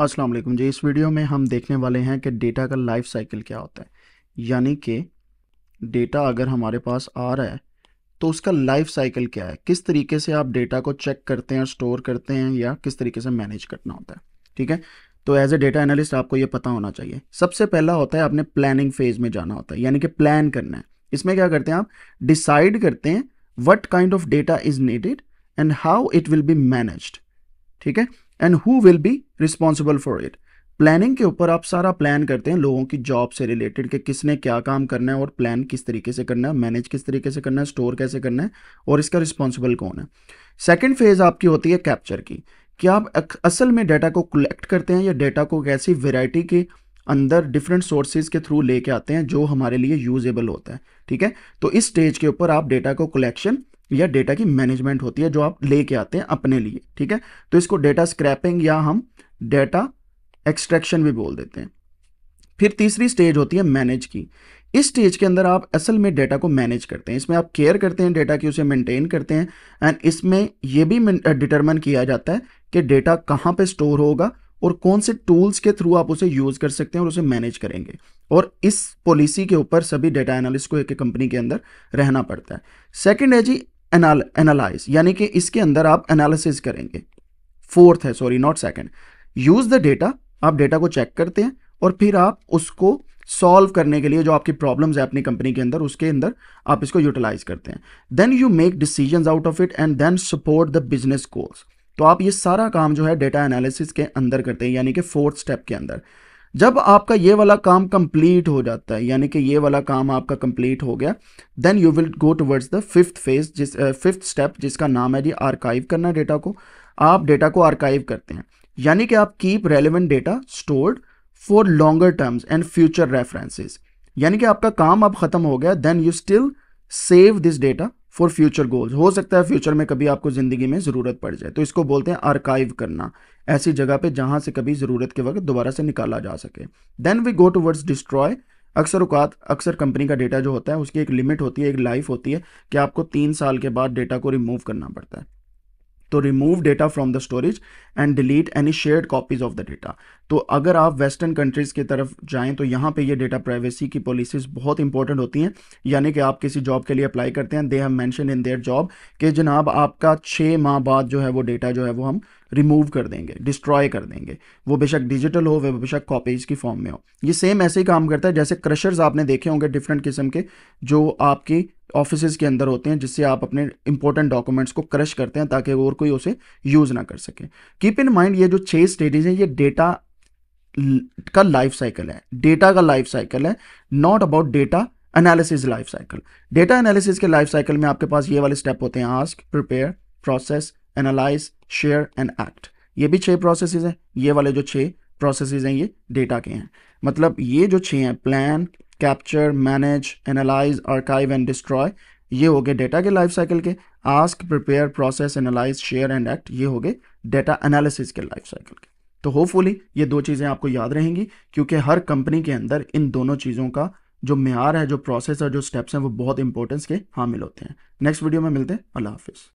अस्सलाम वालेकुम जी इस वीडियो में हम देखने वाले हैं कि डेटा का लाइफ साइकिल क्या होता है यानी कि डेटा अगर हमारे पास आ रहा है तो उसका लाइफ साइकिल क्या है किस तरीके से आप डेटा को चेक करते हैं स्टोर करते हैं या किस तरीके से मैनेज करना होता है ठीक है तो एज ए डेटा एनालिस्ट आपको ये पता होना चाहिए सबसे पहला होता है आपने प्लानिंग फेज में जाना होता है यानी कि प्लान करना है इसमें क्या करते हैं आप डिसाइड करते हैं what kind of data is needed and how it will be managed ठीक है and who will be responsible for it planning के ऊपर आप सारा प्लान करते हैं लोगों की जॉब से रिलेटेड कि किसने क्या काम करना है और प्लान किस तरीके से करना है मैनेज किस तरीके से करना है स्टोर कैसे करना है और इसका रिस्पॉन्सिबल कौन है सेकेंड फेज आपकी होती है कैप्चर की क्या आप असल में डाटा को कलेक्ट करते हैं या डाटा को कैसी वेराइटी के अंदर डिफरेंट सोर्सेज के थ्रू लेके आते हैं जो हमारे लिए यूजेबल होता है ठीक है तो इस स्टेज के ऊपर आप डेटा को कलेक्शन या डेटा की मैनेजमेंट होती है जो आप लेके आते हैं अपने लिए ठीक है तो इसको डेटा स्क्रैपिंग या हम डेटा एक्सट्रैक्शन भी बोल देते हैं फिर तीसरी स्टेज होती है मैनेज की इस स्टेज के अंदर आप असल में डेटा को मैनेज करते हैं इसमें आप केयर करते हैं डेटा की उसे मेंटेन करते हैं एंड इसमें यह भी डिटरमन किया जाता है कि डेटा कहाँ पे स्टोर होगा और कौन से टूल्स के थ्रू आप उसे यूज़ कर सकते हैं और उसे मैनेज करेंगे और इस पॉलिसी के ऊपर सभी डेटा एनालिस्ट को एक कंपनी के अंदर रहना पड़ता है सेकेंड है जी एनालाइज यानी कि इसके अंदर आप एनालिसिस करेंगे फोर्थ है sorry not second use the data आप डेटा को चेक करते हैं और फिर आप उसको सॉल्व करने के लिए जो आपकी प्रॉब्लम्स है अपनी कंपनी के अंदर उसके अंदर आप इसको यूटिलाइज करते हैं then you make decision out of it and then support the business course तो आप ये सारा काम जो है डेटा एनालिसिस के अंदर करते हैं यानी कि फोर्थ स्टेप के अंदर जब आपका ये वाला काम कंप्लीट हो जाता है यानी कि ये वाला काम आपका कंप्लीट हो गया then you will go towards the fifth phase जिस फिफ्थ uh, स्टेप जिसका नाम है जी आर्काइव करना डेटा को आप डेटा को आर्काइव करते हैं यानी कि आप keep relevant data stored for longer terms and future references यानी कि आपका काम अब खत्म हो गया then you still save this data for future goals हो सकता है फ्यूचर में कभी आपको ज़िंदगी में ज़रूरत पड़ जाए तो इसको बोलते हैं आर्काइव करना ऐसी जगह पे जहाँ से कभी ज़रूरत के वक्त दोबारा से निकाला जा सके then we go words destroy अक्सर उकात अक्सर कंपनी का डेटा जो होता है उसकी एक लिमिट होती है एक लाइफ होती है कि आपको तीन साल के बाद डेटा को रिमूव करना पड़ता है तो remove data from the storage and delete any shared copies of the data तो अगर आप वेस्टर्न कंट्रीज की तरफ जाएं तो यहाँ पे ये डेटा प्राइवेसी की पॉलिसीज बहुत इंपॉर्टेंट होती हैं यानी कि आप किसी जॉब के लिए अप्लाई करते हैं they have mention in their job कि जनाब आपका छः माह बाद जो है वो डेटा जो है वो हम रिमूव कर देंगे डिस्ट्रॉय कर देंगे वो बेशक डिजिटल हो वे बेशक कॉपीज की फॉर्म में हो ये सेम ऐसे ही काम करता है जैसे क्रशर्स आपने देखे होंगे डिफरेंट किस्म के जो आपकी ऑफिस के अंदर होते हैं जिससे आप अपने इंपॉर्टेंट डॉक्यूमेंट्स को क्रश करते हैं ताकि और कोई उसे यूज़ ना कर सके कीप इन माइंड ये जो छह स्टेजेस हैं ये डेटा का लाइफ साइकिल है डेटा का लाइफ साइकिल है not about data analysis life cycle data analysis के लाइफ साइकिल में आपके पास ये वाले स्टेप होते हैं ask prepare process analyse share and act ये भी छह प्रोसेसेस हैं ये वाले जो छह प्रोसेसेस हैं ये डेटा के हैं मतलब ये जो छह हैं plan capture manage analyse archive and destroy ये हो गए डेटा के लाइफ साइकिल के ask prepare process analyse share and act ये हो गए डेटा एनालिसिस के लाइफ साइकिल के तो होपफुली ये दो चीज़ें आपको याद रहेंगी क्योंकि हर कंपनी के अंदर इन दोनों चीज़ों का जो मैार है जो प्रोसेस और जो स्टेप्स हैं वो बहुत इंपॉर्टेंस के हामिल होते हैं नेक्स्ट वीडियो में मिलते हैं अल्लाह हाफिज़